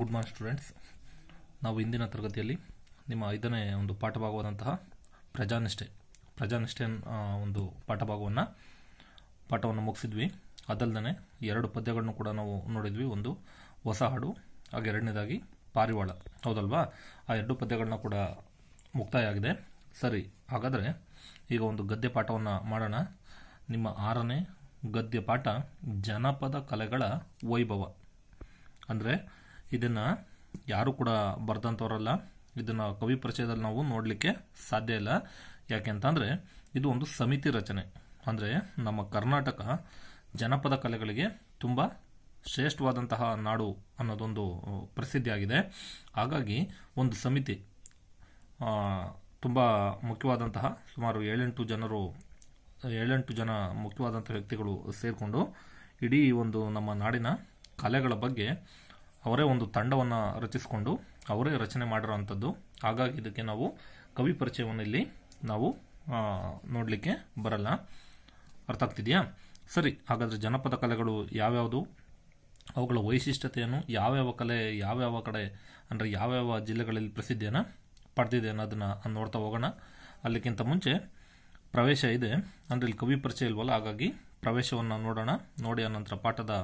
good morning students ನಾವು ಇಂದಿನ ತರಗತಿಯಲ್ಲಿ ನಿಮ್ಮ ಐದನೇ ಒಂದು ಪಾಠಭಾಗವಾದಂತಹ ಪ್ರಜಾನಿಷ್ಠೆ ಪ್ರಜಾನಿಷ್ಠೆ ಒಂದು ಪಾಠಭಾಗವನ್ನು ಪಾಠವನ್ನು ಮುಗಿಸಿದ್ವಿ ಅದಲ್ಲದೆ ಎರಡು ಪದ್ಯಗಳನ್ನು ಕೂಡ ನಾವು ನೋಡಿದ್ವಿ ಒಂದು ಹೊಸ ಹಾಡು ಹಾಗೆ ಎರಡನೇದಾಗಿ ಪಾರಿವಾಳ ಹೌದಲ್ವಾ ಆ ಎರಡು ಪದ್ಯಗಳನ್ನ ಕೂಡ ಮುಕ್ತಾಯ ಆಗಿದೆ ಸರಿ ಹಾಗಾದರೆ ಈಗ ಒಂದು ಗದ್ಯ ಪಾಠವನ್ನು ಮಾಡೋಣ ನಿಮ್ಮ ಆರನೇ ಗದ್ಯ ಪಾಠ ಜನಪದ ಕಲೆಗಳ ವೈಭವ ಅಂದರೆ ಇದನ್ನ ಯಾರು ಕೂಡ ಬರ್ದಂಥವ್ರಲ್ಲ ಇದನ್ನ ಕವಿ ಪರಿಚಯದಲ್ಲಿ ನಾವು ನೋಡಲಿಕ್ಕೆ ಸಾಧ್ಯ ಇಲ್ಲ ಅಂದ್ರೆ ಇದು ಒಂದು ಸಮಿತಿ ರಚನೆ ಅಂದರೆ ನಮ್ಮ ಕರ್ನಾಟಕ ಜನಪದ ಕಲೆಗಳಿಗೆ ತುಂಬ ಶ್ರೇಷ್ಠವಾದಂತಹ ನಾಡು ಅನ್ನೋದೊಂದು ಪ್ರಸಿದ್ಧಿಯಾಗಿದೆ ಹಾಗಾಗಿ ಒಂದು ಸಮಿತಿ ತುಂಬ ಮುಖ್ಯವಾದಂತಹ ಸುಮಾರು ಏಳೆಂಟು ಜನರು ಏಳೆಂಟು ಜನ ಮುಖ್ಯವಾದಂತಹ ವ್ಯಕ್ತಿಗಳು ಸೇರಿಕೊಂಡು ಇಡೀ ಒಂದು ನಮ್ಮ ನಾಡಿನ ಕಲೆಗಳ ಬಗ್ಗೆ ಅವರೇ ಒಂದು ತಂಡವನ್ನು ರಚಿಸಿಕೊಂಡು ಅವರೇ ರಚನೆ ಮಾಡಿರೋವಂಥದ್ದು ಹಾಗಾಗಿ ಇದಕ್ಕೆ ನಾವು ಕವಿ ಪರಿಚಯವನ್ನು ಇಲ್ಲಿ ನಾವು ನೋಡಲಿಕ್ಕೆ ಬರಲ್ಲ ಅರ್ಥ ಆಗ್ತಿದೆಯಾ ಸರಿ ಹಾಗಾದರೆ ಜನಪದ ಕಲೆಗಳು ಯಾವ್ಯಾವುದು ಅವುಗಳ ವೈಶಿಷ್ಟ್ಯತೆಯನ್ನು ಯಾವ್ಯಾವ ಕಲೆ ಯಾವ್ಯಾವ ಕಡೆ ಅಂದರೆ ಯಾವ್ಯಾವ ಜಿಲ್ಲೆಗಳಲ್ಲಿ ಪ್ರಸಿದ್ಧಿಯನ್ನು ಪಡೆದಿದೆ ಅನ್ನೋದನ್ನು ನೋಡ್ತಾ ಹೋಗೋಣ ಅಲ್ಲಿಗಿಂತ ಮುಂಚೆ ಪ್ರವೇಶ ಇದೆ ಅಂದರೆ ಇಲ್ಲಿ ಕವಿ ಪರಿಚಯ ಇಲ್ವಲ್ಲ ಹಾಗಾಗಿ ಪ್ರವೇಶವನ್ನು ನೋಡೋಣ ನೋಡಿ ಆ ಪಾಠದ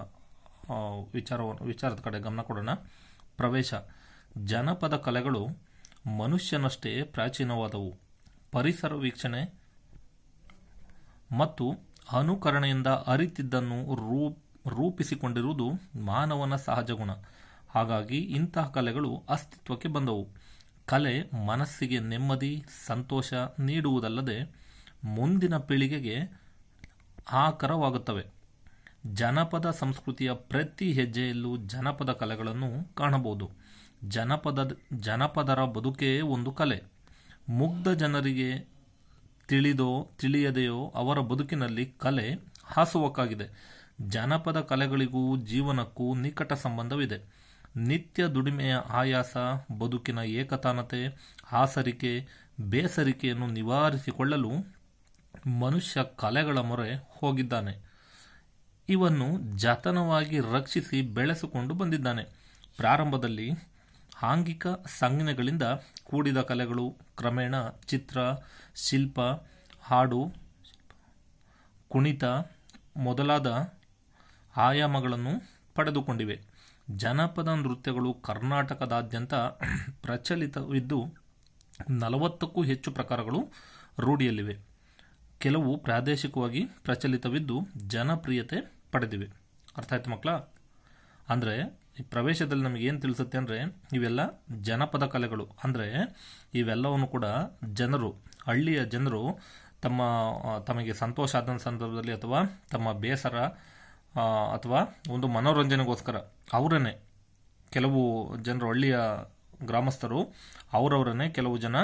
ವಿಚಾರವನ್ನು ವಿಚಾರದ ಕಡೆ ಗಮನ ಕೊಡೋಣ ಪ್ರವೇಶ ಜನಪದ ಕಲೆಗಳು ಮನುಷ್ಯನಷ್ಟೇ ಪ್ರಾಚೀನವಾದವು ಪರಿಸರ ವೀಕ್ಷಣೆ ಮತ್ತು ಅನುಕರಣೆಯಿಂದ ಅರಿತಿದ್ದನ್ನು ರೂಪ್ ರೂಪಿಸಿಕೊಂಡಿರುವುದು ಮಾನವನ ಸಹಜ ಗುಣ ಹಾಗಾಗಿ ಇಂತಹ ಕಲೆಗಳು ಅಸ್ತಿತ್ವಕ್ಕೆ ಬಂದವು ಕಲೆ ಮನಸ್ಸಿಗೆ ನೆಮ್ಮದಿ ಸಂತೋಷ ನೀಡುವುದಲ್ಲದೆ ಮುಂದಿನ ಪೀಳಿಗೆಗೆ ಆಕರವಾಗುತ್ತವೆ ಜನಪದ ಸಂಸ್ಕೃತಿಯ ಪ್ರತಿ ಹೆಜ್ಜೆಯಲ್ಲೂ ಜನಪದ ಕಲೆಗಳನ್ನು ಕಾಣಬಹುದು ಜನಪದ ಜನಪದರ ಬದುಕೇ ಒಂದು ಕಲೆ ಮುಗ್ಧ ಜನರಿಗೆ ತಿಳಿದೋ ತಿಳಿಯದೆಯೋ ಅವರ ಬದುಕಿನಲ್ಲಿ ಕಲೆ ಹಾಸುವಕ್ಕಾಗಿದೆ ಜನಪದ ಕಲೆಗಳಿಗೂ ಜೀವನಕ್ಕೂ ನಿಕಟ ಸಂಬಂಧವಿದೆ ನಿತ್ಯ ದುಡಿಮೆಯ ಆಯಾಸ ಬದುಕಿನ ಏಕತಾನತೆ ಹಾಸರಿಕೆ ಬೇಸರಿಕೆಯನ್ನು ನಿವಾರಿಸಿಕೊಳ್ಳಲು ಮನುಷ್ಯ ಕಲೆಗಳ ಮೊರೆ ಹೋಗಿದ್ದಾನೆ ಇವನ್ನು ಜತನವಾಗಿ ರಕ್ಷಿಸಿ ಬೆಳೆಸಿಕೊಂಡು ಬಂದಿದ್ದಾನೆ ಪ್ರಾರಂಭದಲ್ಲಿ ಆಂಗಿಕ ಸಂಜ್ಞೆಗಳಿಂದ ಕೂಡಿದ ಕಲೆಗಳು ಕ್ರಮೇಣ ಚಿತ್ರ ಶಿಲ್ಪ ಹಾಡು ಕುಣಿತ ಮೊದಲಾದ ಆಯಾಮಗಳನ್ನು ಪಡೆದುಕೊಂಡಿವೆ ಜನಪದ ನೃತ್ಯಗಳು ಕರ್ನಾಟಕದಾದ್ಯಂತ ಪ್ರಚಲಿತವಿದ್ದು ನಲವತ್ತಕ್ಕೂ ಹೆಚ್ಚು ಪ್ರಕಾರಗಳು ರೂಢಿಯಲ್ಲಿವೆ ಕೆಲವು ಪ್ರಾದೇಶಿಕವಾಗಿ ಪ್ರಚಲಿತವಿದ್ದು ಜನಪ್ರಿಯತೆ ಪಡೆದಿವೆ ಅರ್ಥ ಆಯ್ತು ಮಕ್ಕಳ ಅಂದರೆ ಈ ಪ್ರವೇಶದಲ್ಲಿ ನಮಗೆ ಏನು ತಿಳಿಸುತ್ತೆ ಅಂದರೆ ಇವೆಲ್ಲ ಜನಪದ ಕಲೆಗಳು ಅಂದರೆ ಇವೆಲ್ಲವನ್ನು ಕೂಡ ಜನರು ಹಳ್ಳಿಯ ಜನರು ತಮ್ಮ ತಮಗೆ ಸಂತೋಷ ಆದಂಥ ಸಂದರ್ಭದಲ್ಲಿ ಅಥವಾ ತಮ್ಮ ಬೇಸರ ಅಥವಾ ಒಂದು ಮನೋರಂಜನೆಗೋಸ್ಕರ ಅವರನ್ನೇ ಕೆಲವು ಜನರು ಹಳ್ಳಿಯ ಗ್ರಾಮಸ್ಥರು ಅವರವರನ್ನೇ ಕೆಲವು ಜನ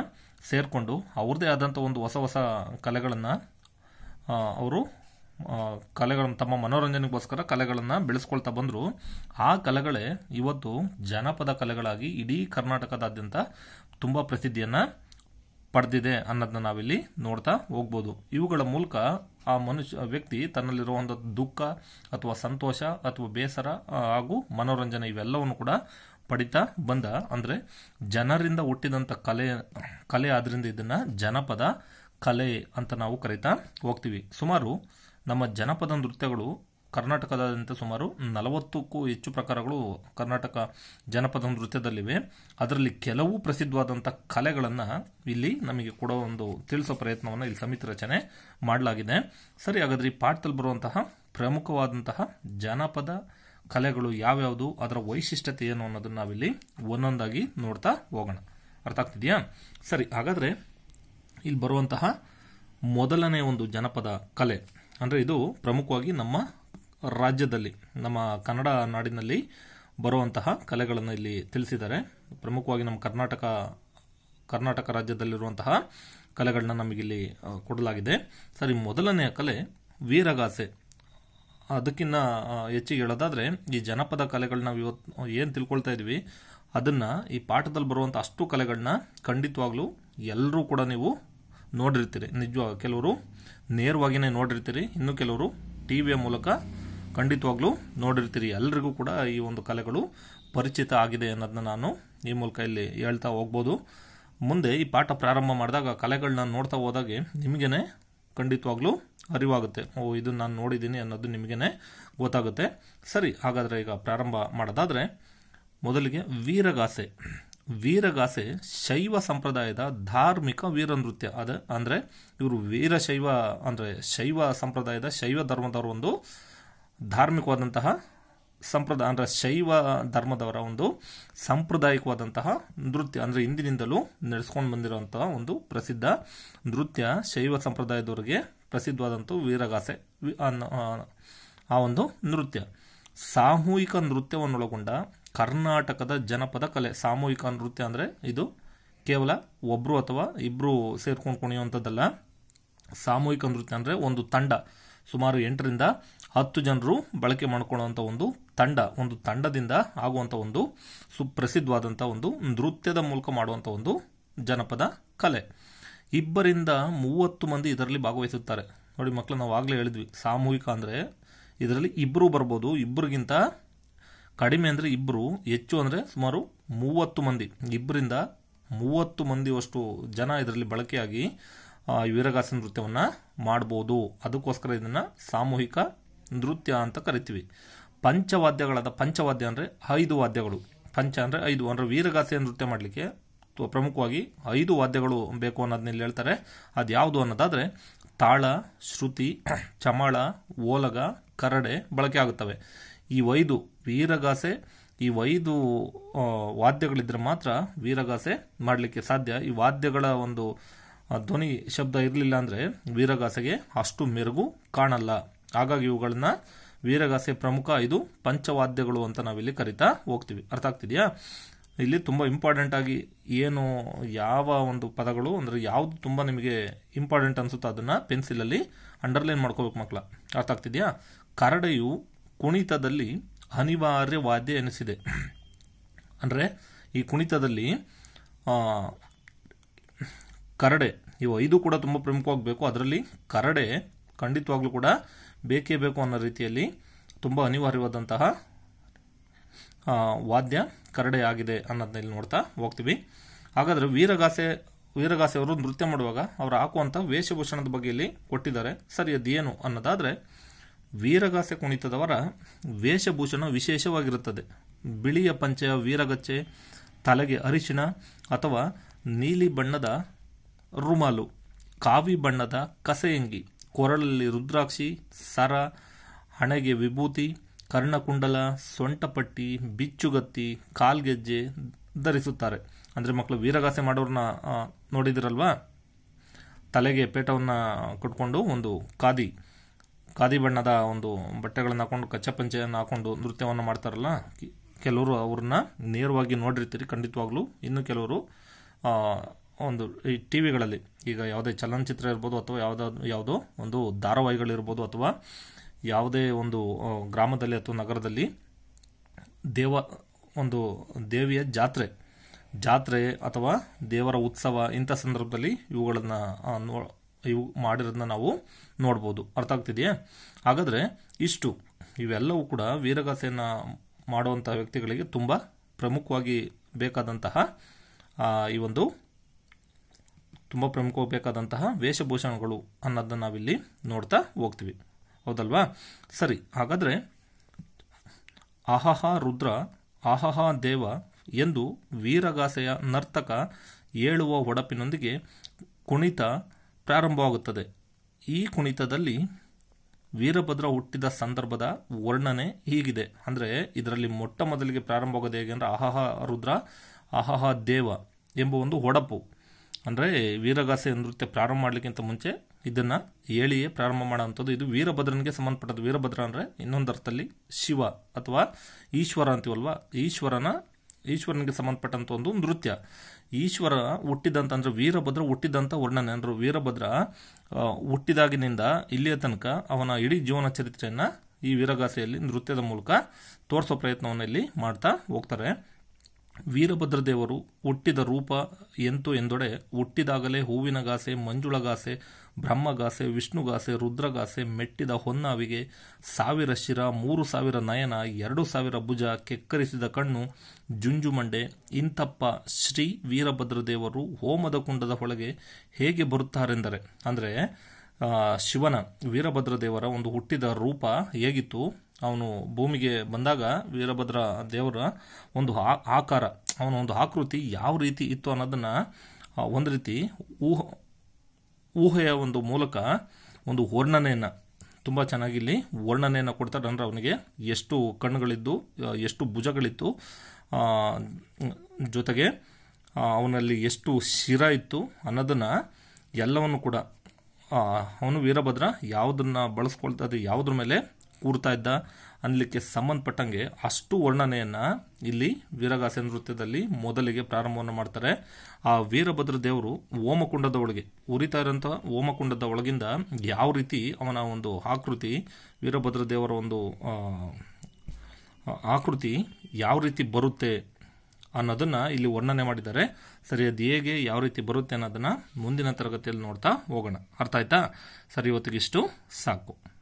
ಸೇರಿಕೊಂಡು ಅವ್ರದೇ ಆದಂಥ ಒಂದು ಹೊಸ ಹೊಸ ಕಲೆಗಳನ್ನು ಅವರು ಕಲೆಗಳನ್ನು ತಮ್ಮ ಮನೋರಂಜನೆಗೋಸ್ಕರ ಕಲೆಗಳನ್ನು ಬೆಳೆಸ್ಕೊಳ್ತಾ ಬಂದರು ಆ ಕಲೆಗಳೇ ಇವತ್ತು ಜನಪದ ಕಲೆಗಳಾಗಿ ಇಡೀ ಕರ್ನಾಟಕದಾದ್ಯಂತ ತುಂಬ ಪ್ರಸಿದ್ಧಿಯನ್ನು ಪಡೆದಿದೆ ಅನ್ನೋದನ್ನ ನಾವಿಲ್ಲಿ ನೋಡ್ತಾ ಹೋಗ್ಬೋದು ಇವುಗಳ ಮೂಲಕ ಆ ಮನುಷ್ಯ ವ್ಯಕ್ತಿ ತನ್ನಲ್ಲಿರುವಂಥ ದುಃಖ ಅಥವಾ ಸಂತೋಷ ಅಥವಾ ಬೇಸರ ಹಾಗೂ ಮನೋರಂಜನೆ ಇವೆಲ್ಲವನ್ನು ಕೂಡ ಪಡಿತಾ ಬಂದ ಅಂದರೆ ಜನರಿಂದ ಹುಟ್ಟಿದಂಥ ಕಲೆ ಕಲೆ ಆದ್ದರಿಂದ ಇದನ್ನು ಜನಪದ ಕಲೆ ಅಂತ ನಾವು ಕರೀತಾ ಹೋಗ್ತೀವಿ ಸುಮಾರು ನಮ್ಮ ಜನಪದ ನೃತ್ಯಗಳು ಕರ್ನಾಟಕದಾದ್ಯಂತ ಸುಮಾರು ನಲವತ್ತಕ್ಕೂ ಹೆಚ್ಚು ಪ್ರಕಾರಗಳು ಕರ್ನಾಟಕ ಜನಪದ ನೃತ್ಯದಲ್ಲಿವೆ ಅದರಲ್ಲಿ ಕೆಲವು ಪ್ರಸಿದ್ಧವಾದಂಥ ಕಲೆಗಳನ್ನು ಇಲ್ಲಿ ನಮಗೆ ಕೊಡೋ ಒಂದು ತಿಳಿಸೋ ಪ್ರಯತ್ನವನ್ನು ಇಲ್ಲಿ ಸಮಿತಿ ರಚನೆ ಮಾಡಲಾಗಿದೆ ಸರಿ ಹಾಗಾದ್ರೆ ಈ ಪಾಠದಲ್ಲಿ ಬರುವಂತಹ ಪ್ರಮುಖವಾದಂತಹ ಜನಪದ ಕಲೆಗಳು ಯಾವ್ಯಾವುದು ಅದರ ವೈಶಿಷ್ಟ್ಯತೆ ಏನು ಅನ್ನೋದನ್ನ ನಾವಿಲ್ಲಿ ಒಂದೊಂದಾಗಿ ನೋಡ್ತಾ ಹೋಗೋಣ ಅರ್ಥ ಆಗ್ತಿದೆಯಾ ಸರಿ ಹಾಗಾದರೆ ಇಲ್ಲಿ ಬರುವಂತಹ ಮೊದಲನೇ ಒಂದು ಜನಪದ ಕಲೆ ಅಂದರೆ ಇದು ಪ್ರಮುಖವಾಗಿ ನಮ್ಮ ರಾಜ್ಯದಲ್ಲಿ ನಮ್ಮ ಕನ್ನಡ ನಾಡಿನಲ್ಲಿ ಬರುವಂತಹ ಕಲೆಗಳನ್ನು ಇಲ್ಲಿ ತಿಳಿಸಿದ್ದಾರೆ ಪ್ರಮುಖವಾಗಿ ನಮ್ಮ ಕರ್ನಾಟಕ ಕರ್ನಾಟಕ ರಾಜ್ಯದಲ್ಲಿರುವಂತಹ ಕಲೆಗಳನ್ನ ನಮಗಿಲ್ಲಿ ಕೊಡಲಾಗಿದೆ ಸರಿ ಮೊದಲನೆಯ ಕಲೆ ವೀರಗಾಸೆ ಅದಕ್ಕಿಂತ ಹೆಚ್ಚಿಗೆ ಹೇಳೋದಾದ್ರೆ ಈ ಜನಪದ ಕಲೆಗಳನ್ನ ನಾವು ಇವತ್ತು ಏನು ತಿಳ್ಕೊಳ್ತಾ ಇದ್ವಿ ಅದನ್ನ ಈ ಪಾಠದಲ್ಲಿ ಬರುವಂಥ ಅಷ್ಟು ಕಲೆಗಳನ್ನ ಖಂಡಿತವಾಗ್ಲೂ ಎಲ್ಲರೂ ಕೂಡ ನೀವು ನೋಡಿರ್ತೀರಿ ನಿಜವಾಗ ಕೆಲವರು ನೇರವಾಗಿಯೇ ನೋಡಿರ್ತೀರಿ ಇನ್ನು ಕೆಲವರು ಟಿ ವಿಯ ಮೂಲಕ ಖಂಡಿತವಾಗ್ಲೂ ನೋಡಿರ್ತೀರಿ ಎಲ್ರಿಗೂ ಕೂಡ ಈ ಒಂದು ಕಲೆಗಳು ಪರಿಚಿತ ಆಗಿದೆ ಅನ್ನೋದನ್ನ ನಾನು ಈ ಮೂಲಕ ಇಲ್ಲಿ ಹೇಳ್ತಾ ಹೋಗ್ಬೋದು ಮುಂದೆ ಈ ಪಾಠ ಪ್ರಾರಂಭ ಮಾಡಿದಾಗ ಕಲೆಗಳನ್ನ ನೋಡ್ತಾ ಹೋದಾಗೆ ನಿಮಗೇನೆ ಖಂಡಿತವಾಗ್ಲೂ ಅರಿವಾಗುತ್ತೆ ಓ ಇದನ್ನು ನಾನು ನೋಡಿದ್ದೀನಿ ಅನ್ನೋದು ನಿಮಗೇನೆ ಗೊತ್ತಾಗುತ್ತೆ ಸರಿ ಹಾಗಾದರೆ ಈಗ ಪ್ರಾರಂಭ ಮಾಡೋದಾದರೆ ಮೊದಲಿಗೆ ವೀರಗಾಸೆ ವೀರಗಾಸೆ ಶೈವ ಸಂಪ್ರದಾಯದ ಧಾರ್ಮಿಕ ವೀರ ನೃತ್ಯ ಅದ ಅಂದ್ರೆ ಇವರು ವೀರಶೈವ ಅಂದ್ರೆ ಶೈವ ಸಂಪ್ರದಾಯದ ಶೈವ ಧರ್ಮದವರ ಒಂದು ಧಾರ್ಮಿಕವಾದಂತಹ ಸಂಪ್ರದಾಯ ಅಂದ್ರೆ ಶೈವ ಧರ್ಮದವರ ಒಂದು ಸಾಂಪ್ರದಾಯಿಕವಾದಂತಹ ನೃತ್ಯ ಅಂದ್ರೆ ಹಿಂದಿನಿಂದಲೂ ನಡೆಸ್ಕೊಂಡು ಬಂದಿರುವಂತಹ ಒಂದು ಪ್ರಸಿದ್ಧ ನೃತ್ಯ ಶೈವ ಸಂಪ್ರದಾಯದವರಿಗೆ ಪ್ರಸಿದ್ಧವಾದಂಥ ವೀರಗಾಸೆ ಆ ಒಂದು ನೃತ್ಯ ಸಾಮೂಹಿಕ ನೃತ್ಯವನ್ನೊಳಗೊಂಡ ಕರ್ನಾಟಕದ ಜನಪದ ಕಲೆ ಸಾಮೂಹಿಕ ನೃತ್ಯ ಅಂದರೆ ಇದು ಕೇವಲ ಒಬ್ಬರು ಅಥವಾ ಇಬ್ಬರು ಸೇರ್ಕೊಂಡು ಕುಣಿಯುವಂಥದ್ದಲ್ಲ ಸಾಮೂಹಿಕ ನೃತ್ಯ ಅಂದರೆ ಒಂದು ತಂಡ ಸುಮಾರು ಎಂಟರಿಂದ ಹತ್ತು ಜನರು ಬಳಕೆ ಮಾಡಿಕೊಳ್ಳುವಂಥ ಒಂದು ತಂಡ ಒಂದು ತಂಡದಿಂದ ಆಗುವಂಥ ಒಂದು ಸುಪ್ರಸಿದ್ಧವಾದಂಥ ಒಂದು ನೃತ್ಯದ ಮೂಲಕ ಮಾಡುವಂಥ ಒಂದು ಜನಪದ ಕಲೆ ಇಬ್ಬರಿಂದ ಮೂವತ್ತು ಮಂದಿ ಇದರಲ್ಲಿ ಭಾಗವಹಿಸುತ್ತಾರೆ ನೋಡಿ ಮಕ್ಕಳು ನಾವು ಆಗಲೇ ಹೇಳಿದ್ವಿ ಸಾಮೂಹಿಕ ಅಂದರೆ ಇದರಲ್ಲಿ ಇಬ್ಬರು ಬರ್ಬೋದು ಇಬ್ಬರಿಗಿಂತ ಕಡಿಮೆ ಅಂದರೆ ಇಬ್ಬರು ಹೆಚ್ಚು ಅಂದರೆ ಸುಮಾರು ಮೂವತ್ತು ಮಂದಿ ಇಬ್ಬರಿಂದ ಮೂವತ್ತು ಮಂದಿವಷ್ಟು ಜನ ಇದರಲ್ಲಿ ಬಳಕೆಯಾಗಿ ವೀರಗಾಸನ ನೃತ್ಯವನ್ನು ಮಾಡ್ಬೋದು ಅದಕ್ಕೋಸ್ಕರ ಇದನ್ನು ಸಾಮೂಹಿಕ ನೃತ್ಯ ಅಂತ ಕರಿತೀವಿ ಪಂಚವಾದ್ಯಗಳಾದ ಪಂಚವಾದ್ಯ ಅಂದರೆ ಐದು ವಾದ್ಯಗಳು ಪಂಚ ಅಂದರೆ ಐದು ಅಂದರೆ ವೀರಗಾಸೆ ನೃತ್ಯ ಮಾಡಲಿಕ್ಕೆ ಪ್ರಮುಖವಾಗಿ ಐದು ವಾದ್ಯಗಳು ಬೇಕು ಅನ್ನೋದನ್ನ ಇಲ್ಲಿ ಹೇಳ್ತಾರೆ ಅದು ಯಾವುದು ಅನ್ನೋದಾದರೆ ತಾಳ ಶ್ರುತಿ ಚಮಳ ಓಲಗ ಕರಡೆ ಬಳಕೆ ಆಗುತ್ತವೆ ಈ ವೈದು ವೀರಗಾಸೆ ಈ ವೈದು ವಾದ್ಯಗಳಿದ್ರೆ ಮಾತ್ರ ವೀರಗಾಸೆ ಮಾಡಲಿಕ್ಕೆ ಸಾಧ್ಯ ಈ ವಾದ್ಯಗಳ ಒಂದು ಧ್ವನಿ ಶಬ್ದ ಇರಲಿಲ್ಲ ಅಂದರೆ ವೀರಗಾಸೆಗೆ ಅಷ್ಟು ಮೆರುಗು ಕಾಣಲ್ಲ ಹಾಗಾಗಿ ಇವುಗಳನ್ನ ವೀರಗಾಸೆ ಪ್ರಮುಖ ಇದು ಪಂಚವಾದ್ಯಗಳು ಅಂತ ನಾವಿಲ್ಲಿ ಕರಿತಾ ಹೋಗ್ತೀವಿ ಅರ್ಥ ಆಗ್ತಿದೆಯಾ ಇಲ್ಲಿ ತುಂಬ ಇಂಪಾರ್ಟೆಂಟ್ ಆಗಿ ಏನು ಯಾವ ಒಂದು ಪದಗಳು ಅಂದರೆ ಯಾವುದು ತುಂಬ ನಿಮಗೆ ಇಂಪಾರ್ಟೆಂಟ್ ಅನಿಸುತ್ತೋ ಅದನ್ನು ಪೆನ್ಸಿಲಲ್ಲಿ ಅಂಡರ್ಲೈನ್ ಮಾಡ್ಕೋಬೇಕು ಮಕ್ಕಳ ಅರ್ಥ ಆಗ್ತಿದೆಯಾ ಕರಡೆಯು ಕುಣಿತದಲ್ಲಿ ಅನಿವಾರ್ಯ ವಾದ್ಯ ಎನಿಸಿದೆ ಅಂದರೆ ಈ ಕುಣಿತದಲ್ಲಿ ಕರಡೆ ಇವು ಐದು ಕೂಡ ತುಂಬ ಪ್ರಮುಖವಾಗಬೇಕು ಅದರಲ್ಲಿ ಕರಡೆ ಖಂಡಿತವಾಗ್ಲೂ ಕೂಡ ಬೇಕೇ ಬೇಕು ಅನ್ನೋ ರೀತಿಯಲ್ಲಿ ತುಂಬ ಅನಿವಾರ್ಯವಾದಂತಹ ವಾದ್ಯ ಕರಡೆ ಆಗಿದೆ ಅನ್ನೋದನ್ನ ಇಲ್ಲಿ ನೋಡ್ತಾ ಹೋಗ್ತೀವಿ ಹಾಗಾದರೆ ವೀರಗಾಸೆ ವೀರಗಾಸೆ ಅವರು ನೃತ್ಯ ಮಾಡುವಾಗ ಅವರು ಹಾಕುವಂಥ ವೇಷಭೂಷಣದ ಬಗ್ಗೆ ಇಲ್ಲಿ ಕೊಟ್ಟಿದ್ದಾರೆ ಸರಿ ಅದೇನು ಅನ್ನೋದಾದರೆ ವೀರಗಾಸೆ ಕುಣಿತದವರ ವೇಷಭೂಷಣ ವಿಶೇಷವಾಗಿರುತ್ತದೆ ಬಿಳಿಯ ಪಂಚೆಯ ವೀರಗಚ್ಚೆ ತಲೆಗೆ ಅರಿಶಿಣ ಅಥವಾ ನೀಲಿ ಬಣ್ಣದ ರುಮಾಲು ಕಾವಿ ಬಣ್ಣದ ಕಸೆಯಂಗಿ ಕೊರಳಲ್ಲಿ ರುದ್ರಾಕ್ಷಿ ಸರ ಹಣೆಗೆ ವಿಭೂತಿ ಕರ್ಣಕುಂಡಲ ಸೊಂಟಪಟ್ಟಿ ಬಿಚ್ಚುಗತ್ತಿ ಕಾಲ್ಗೆಜ್ಜೆ ಧರಿಸುತ್ತಾರೆ ಅಂದರೆ ಮಕ್ಕಳು ವೀರಗಾಸೆ ಮಾಡೋರನ್ನ ನೋಡಿದಿರಲ್ವಾ ತಲೆಗೆ ಪೇಟವನ್ನು ಕೊಟ್ಕೊಂಡು ಒಂದು ಕಾದಿ ಖಾದಿ ಬಣ್ಣದ ಒಂದು ಬಟ್ಟೆಗಳನ್ನು ಹಾಕೊಂಡು ಕಚ್ಚ ಪಂಚೆಯನ್ನು ಹಾಕೊಂಡು ನೃತ್ಯವನ್ನು ಮಾಡ್ತಾರಲ್ಲ ಕೆಲವರು ಅವ್ರನ್ನ ನೇರವಾಗಿ ನೋಡಿರ್ತೀರಿ ಖಂಡಿತವಾಗ್ಲೂ ಇನ್ನು ಕೆಲವರು ಒಂದು ಈ ಟಿ ವಿಗಳಲ್ಲಿ ಈಗ ಯಾವುದೇ ಚಲನಚಿತ್ರ ಇರ್ಬೋದು ಅಥವಾ ಯಾವುದೋ ಯಾವುದೋ ಒಂದು ಧಾರಾವಾಹಿಗಳಿರ್ಬೋದು ಅಥವಾ ಯಾವುದೇ ಒಂದು ಗ್ರಾಮದಲ್ಲಿ ಅಥವಾ ನಗರದಲ್ಲಿ ದೇವ ಒಂದು ದೇವಿಯ ಜಾತ್ರೆ ಜಾತ್ರೆ ಅಥವಾ ದೇವರ ಉತ್ಸವ ಇಂಥ ಸಂದರ್ಭದಲ್ಲಿ ಇವುಗಳನ್ನು ಇವು ಮಾಡಿರೋದನ್ನ ನಾವು ನೋಡ್ಬೋದು ಅರ್ಥ ಆಗ್ತಿದೆಯಾ ಹಾಗಾದರೆ ಇಷ್ಟು ಇವೆಲ್ಲವೂ ಕೂಡ ವೀರಗಾಸೆಯನ್ನು ಮಾಡುವಂಥ ವ್ಯಕ್ತಿಗಳಿಗೆ ತುಂಬ ಪ್ರಮುಖವಾಗಿ ಬೇಕಾದಂತಹ ಈ ಒಂದು ತುಂಬ ಪ್ರಮುಖವಾಗಿ ಬೇಕಾದಂತಹ ವೇಷಭೂಷಣಗಳು ಅನ್ನೋದನ್ನ ನಾವಿಲ್ಲಿ ನೋಡ್ತಾ ಹೋಗ್ತೀವಿ ಹೌದಲ್ವಾ ಸರಿ ಹಾಗಾದರೆ ಆಹಾಹ ರುದ್ರ ಆಹಾಹ ದೇವ ಎಂದು ವೀರಗಾಸೆಯ ನರ್ತಕ ಏಳುವ ಒಡಪಿನೊಂದಿಗೆ ಕುಣಿತ ಪ್ರಾರಂಭವಾಗುತ್ತದೆ ಈ ಕುಣಿತದಲ್ಲಿ ವೀರಭದ್ರ ಹುಟ್ಟಿದ ಸಂದರ್ಭದ ವರ್ಣನೆ ಹೀಗಿದೆ ಅಂದರೆ ಇದರಲ್ಲಿ ಮೊಟ್ಟ ಮೊದಲಿಗೆ ಪ್ರಾರಂಭವಾಗೋದು ಹೇಗೆ ಅಂದರೆ ಅಹಹ ರುದ್ರ ಅಹಹ ದೇವ ಎಂಬ ಒಂದು ಹೊಡಪು ಅಂದರೆ ವೀರಗಾಸೆ ನೃತ್ಯ ಪ್ರಾರಂಭ ಮಾಡಲಿಕ್ಕಿಂತ ಮುಂಚೆ ಇದನ್ನು ಹೇಳಿಯೇ ಪ್ರಾರಂಭ ಮಾಡೋವಂಥದ್ದು ಇದು ವೀರಭದ್ರನಿಗೆ ಸಂಬಂಧಪಟ್ಟದ್ದು ವೀರಭದ್ರ ಅಂದರೆ ಇನ್ನೊಂದು ಅರ್ಥದಲ್ಲಿ ಶಿವ ಅಥವಾ ಈಶ್ವರ ಅಂತೀವಲ್ವಾ ಈಶ್ವರನ ಈಶ್ವರನಿಗೆ ಸಂಬಂಧಪಟ್ಟಂತ ಒಂದು ನೃತ್ಯ ಈಶ್ವರ ಹುಟ್ಟಿದಂತ ಅಂದ್ರೆ ವೀರಭದ್ರ ಹುಟ್ಟಿದಂತ ವರ್ಣನೆ ಅಂದ್ರೆ ವೀರಭದ್ರ ಹುಟ್ಟಿದಾಗಿನಿಂದ ಇಲ್ಲಿಯ ತನಕ ಅವನ ಇಡೀ ಜೀವನ ಚರಿತ್ರೆಯನ್ನ ಈ ವೀರಗಾಸೆಯಲ್ಲಿ ನೃತ್ಯದ ಮೂಲಕ ತೋರಿಸೋ ಪ್ರಯತ್ನವನ್ನು ಇಲ್ಲಿ ಮಾಡ್ತಾ ಹೋಗ್ತಾರೆ ವೀರಭದ್ರದೇವರು ಹುಟ್ಟಿದ ರೂಪ ಎಂತು ಎಂದೊಡೆ ಹುಟ್ಟಿದಾಗಲೇ ಗಾಸೆ ಮಂಜುಳಗಾಸೆ ಬ್ರಹ್ಮಗಾಸೆ ವಿಷ್ಣುಗಾಸೆ ರುದ್ರಗಾಸೆ ಮೆಟ್ಟಿದ ಹೊನ್ನಾವಿಗೆ ಸಾವಿರ ಶಿರ ಮೂರು ಸಾವಿರ ನಯನ ಎರಡು ಸಾವಿರ ಭುಜ ಕೆಕ್ಕರಿಸಿದ ಕಣ್ಣು ಜುಂಜುಮಂಡೆ ಇಂತಪ್ಪ ಶ್ರೀ ವೀರಭದ್ರದೇವರು ಹೋಮದ ಕುಂಡದ ಒಳಗೆ ಹೇಗೆ ಬರುತ್ತಾರೆಂದರೆ ಅಂದರೆ ಶಿವನ ವೀರಭದ್ರ ದೇವರ ಒಂದು ಹುಟ್ಟಿದ ರೂಪ ಹೇಗಿತ್ತು ಅವನು ಭೂಮಿಗೆ ಬಂದಾಗ ವೀರಭದ್ರ ದೇವರ ಒಂದು ಆಕಾರ ಅವನ ಒಂದು ಆಕೃತಿ ಯಾವ ರೀತಿ ಇತ್ತು ಅನ್ನೋದನ್ನು ಒಂದು ರೀತಿ ಊಹ ಊಹೆಯ ಒಂದು ಮೂಲಕ ಒಂದು ವರ್ಣನೆಯನ್ನು ತುಂಬ ಚೆನ್ನಾಗಿಲ್ಲಿ ವರ್ಣನೆಯನ್ನು ಕೊಡ್ತಾರೆ ಅಂದರೆ ಅವನಿಗೆ ಎಷ್ಟು ಕಣ್ಣುಗಳಿದ್ದು ಎಷ್ಟು ಭುಜಗಳಿತ್ತು ಜೊತೆಗೆ ಅವನಲ್ಲಿ ಎಷ್ಟು ಶಿರ ಇತ್ತು ಅನ್ನೋದನ್ನು ಎಲ್ಲವನ್ನು ಕೂಡ ಅವನು ವೀರಭದ್ರ ಯಾವುದನ್ನು ಬಳಸ್ಕೊಳ್ತಾ ಇದ್ದ ಯಾವುದ್ರ ಮೇಲೆ ಕೂರ್ತಾ ಇದ್ದ ಅನ್ಲಿಕ್ಕೆ ಸಂಬಂಧಪಟ್ಟಂಗೆ ಅಷ್ಟು ವರ್ಣನೆಯನ್ನು ಇಲ್ಲಿ ವೀರಗಾಸೆ ನೃತ್ಯದಲ್ಲಿ ಮೊದಲಿಗೆ ಪ್ರಾರಂಭವನ್ನು ಮಾಡ್ತಾರೆ ಆ ವೀರಭದ್ರ ದೇವರು ಓಮಕುಂಡದ ಒಳಗೆ ಉರಿತಾ ಇರೋಂಥ ಓಮಕುಂಡದ ಒಳಗಿಂದ ಯಾವ ರೀತಿ ಅವನ ಒಂದು ಆಕೃತಿ ವೀರಭದ್ರ ದೇವರ ಒಂದು ಆಕೃತಿ ಯಾವ ರೀತಿ ಬರುತ್ತೆ ಅನ್ನೋದನ್ನ ಇಲ್ಲಿ ವರ್ಣನೆ ಮಾಡಿದ್ದಾರೆ ಸರಿ ಅದು ಹೇಗೆ ಯಾವ ರೀತಿ ಬರುತ್ತೆ ಅನ್ನೋದನ್ನ ಮುಂದಿನ ತರಗತಿಯಲ್ಲಿ ನೋಡ್ತಾ ಹೋಗೋಣ ಅರ್ಥ ಆಯ್ತಾ ಸರಿ ಇವತ್ತಿಗಿಷ್ಟು ಸಾಕು